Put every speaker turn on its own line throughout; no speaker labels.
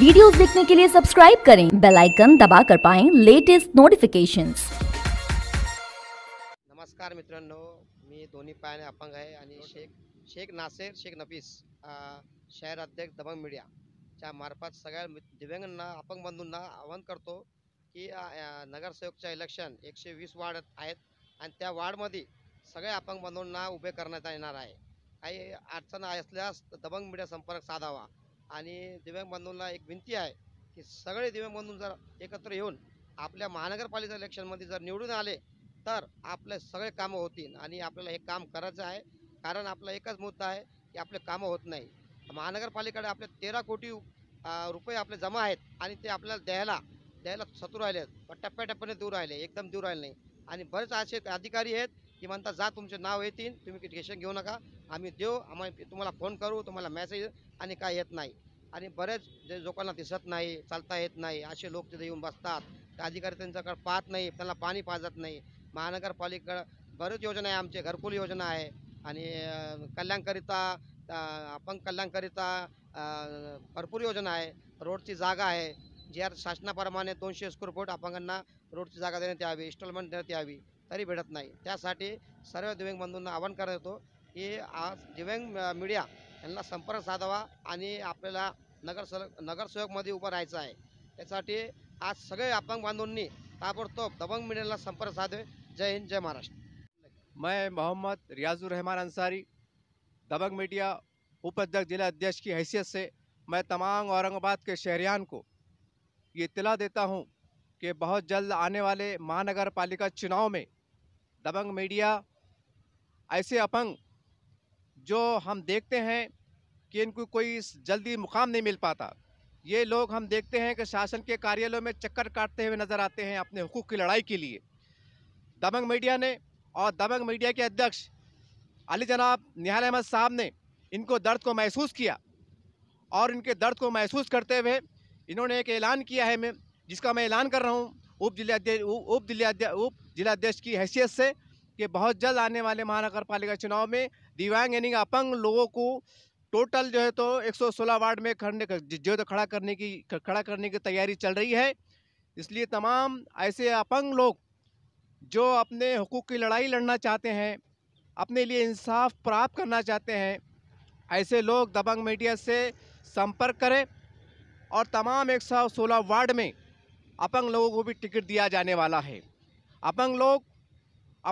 videos देखने के लिए सब्सक्राइब करें बेल आइकन दबा कर पाए
लेटेस्ट नोटिफिकेशन नमस्कार मित्रांनो मी दोन्ही पायाने अपंग आहे आणि शेख शेख नासेर शेख नफीस शहर अध्यक्ष दबंग मीडिया मीडियाच्या मार्फत सगळ्या दिव्यांगांना अपंग बंधूंना आवाहन करतो की नगरसेवकच्या इलेक्शन एकशे वीस वार्ड आहेत आणि त्या वार्डमध्ये सगळ्या अपंग बंधूंना उभे करण्यात येणार आहे काही अडचण असल्यास दबंग मीडिया संपर्क साधावा आणि दिव्यांग बांधवांना एक विनंती आहे की सगळे दिव्यांग बांधून जर एकत्र येऊन आपल्या महानगरपालिका इलेक्शनमध्ये जर निवडून आले तर आपले सगळे कामं होतील आणि आपल्याला हे काम करायचं आहे कारण आपला एकच मुद्दा आहे की आपले कामं होत नाही महानगरपालिकेकडे आपले तेरा कोटी रुपये आपले जमा आहेत आणि ते आपल्याला द्यायला द्यायला सतू राहिले आहेत पण टप्प्याटप्प्याने दूर राहिले एकदम दूर राहिले नाही आणि बरेच असे अधिकारी आहेत की म्हणतात जा तुमचे नाव येतील तुम्ही टिकेशन घेऊ नका आम्ही देऊ आम्ही तुम्हाला फोन करू तुम्हाला मेसेज आणि काय येत नाही आणि बरेच जे लोकांना दिसत नाही चालता येत नाही असे लोक तिथे येऊन बसतात त्या अधिकारी त्यांच्याकडे पाहत नाही त्यांना पाणी पाजत नाही महानगरपालिकेकडं बरेच योजना आहे आमचे घरकुल योजना आहे आणि कल्याणकरिता अपंग कल्याणकरिता भरपूर योजना आहे रोडची जागा आहे जी आर शासनाप्रमाणे दोनशे स्क्वेअर फूट अपंगांना रोडची जागा देण्यात यावी इन्स्टॉलमेंट देण्यात यावी तरी भेटत नाही त्यासाठी सर्व दिव्यांग बंधूंना आवाहन करण्यात येतो कि आज दिव्यांग मीडिया हमें संपर्क साधावा नगर आपल्याला नगर सेवक उभं उ है ये आज सगे अपंग बांधवांनी ताबडतोब दबंग मीडिया संपर्क साधवे जय हिंद जय महाराष्ट्र
मैं मोहम्मद रियाजुर रहमान अंसारी दबंग मीडिया उपाध्यक्ष जिला अध्यक्ष की हैसियत से मैं तमाम औरंगाबाद के शहरियान को ये इतला देता हूँ कि बहुत जल्द आने वाले महानगर पालिका चुनाव में दबंग मीडिया ऐसे अपंग जो हम देखते हैं कि इनको कोई जल्दी मुकाम नहीं मिल पाता ये लोग हम देखते हैं कि शासन के कार्यालयों में चक्कर काटते हुए नज़र आते हैं अपने हकूक़ की लड़ाई के लिए दबंग मीडिया ने और दबंग मीडिया के अध्यक्ष अली जनाब निहाल अहमद साहब ने इनको दर्द को महसूस किया और इनके दर्द को महसूस करते हुए इन्होंने एक ऐलान किया है मैं जिसका मैं ऐलान कर रहा हूँ उप जिलाध्यक्ष उप जिलाध्यक्ष उप जिलाध्यक्ष की हैसियत से कि बहुत जल्द आने वाले महानगर पालिका चुनाव में दिव्यांग यानी अपंग लोगों को टोटल जो है तो 116 वार्ड में खड़ने जो तो खड़ा करने की खड़ा करने की तैयारी चल रही है इसलिए तमाम ऐसे अपंग लोग जो अपने हकूक़ की लड़ाई लड़ना चाहते हैं अपने लिए इंसाफ प्राप्त करना चाहते हैं ऐसे लोग दबंग मीडिया से संपर्क करें और तमाम 116 वार्ड में अपंग लोगों को भी टिकट दिया जाने वाला है अपंग लोग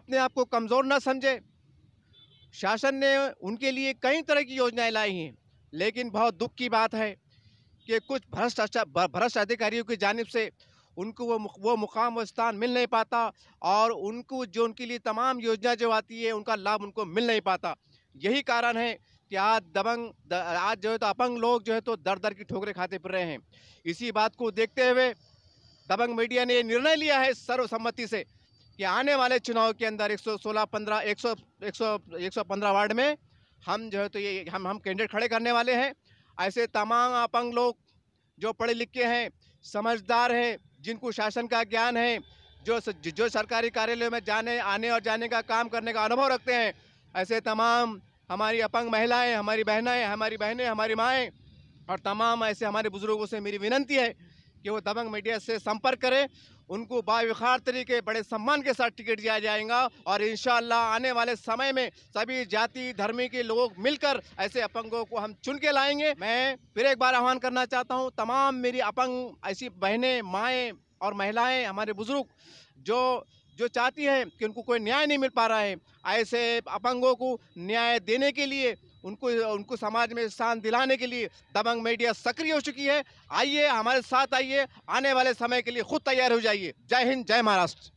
अपने आप को कमज़ोर ना समझें शासन ने उनके लिए कई तरह की योजनाएं लाई हैं लेकिन बहुत दुख की बात है कि कुछ भ्रष्ट भ्रष्ट अधिकारियों की जानब से उनको वो वो मुकाम व स्थान मिल नहीं पाता और उनको जो उनके लिए तमाम योजना जो आती है उनका लाभ उनको मिल नहीं पाता यही कारण है कि आज दबंग आज जो है तो अपंग लोग जो है तो दर दर की ठोकरें खाते फिर रहे हैं इसी बात को देखते हुए दबंग मीडिया ने ये निर्णय लिया है सर्वसम्मति से कि आने वाले चुनाव के अंदर 116, 15, 100, 100, 115 वार्ड में हम जो है तो ये हम हम कैंडिडेट खड़े करने वाले हैं ऐसे तमाम अपंग लोग जो पढ़े लिखे हैं समझदार हैं जिनको शासन का ज्ञान है जो जो सरकारी कार्यालयों में जाने आने और जाने का काम करने का अनुभव रखते हैं ऐसे तमाम हमारी अपंग महिलाएं हमारी बहनाएं हमारी बहनें हमारी माएँ और तमाम ऐसे हमारे बुज़ुर्गों से मेरी विनंती है कि वो दबंग मीडिया से संपर्क करें उनको बाविखार तरीके बड़े सम्मान के साथ टिकट दिया जाएगा और इन आने वाले समय में सभी जाति धर्मी के लोग मिलकर ऐसे अपंगों को हम चुन के लाएंगे मैं फिर एक बार आह्वान करना चाहता हूँ तमाम मेरी अपंग ऐसी बहनें माएँ और महिलाएँ हमारे बुजुर्ग जो जो चाहती हैं कि उनको कोई न्याय नहीं मिल पा रहा है ऐसे अपंगों को न्याय देने के लिए उनको उनको समाज में स्थान दिलाने के लिए दबंग मीडिया सक्रिय हो चुकी है आइए हमारे साथ आइए आने वाले समय के लिए खुद तैयार हो जाइए जय हिंद जय महाराष्ट्र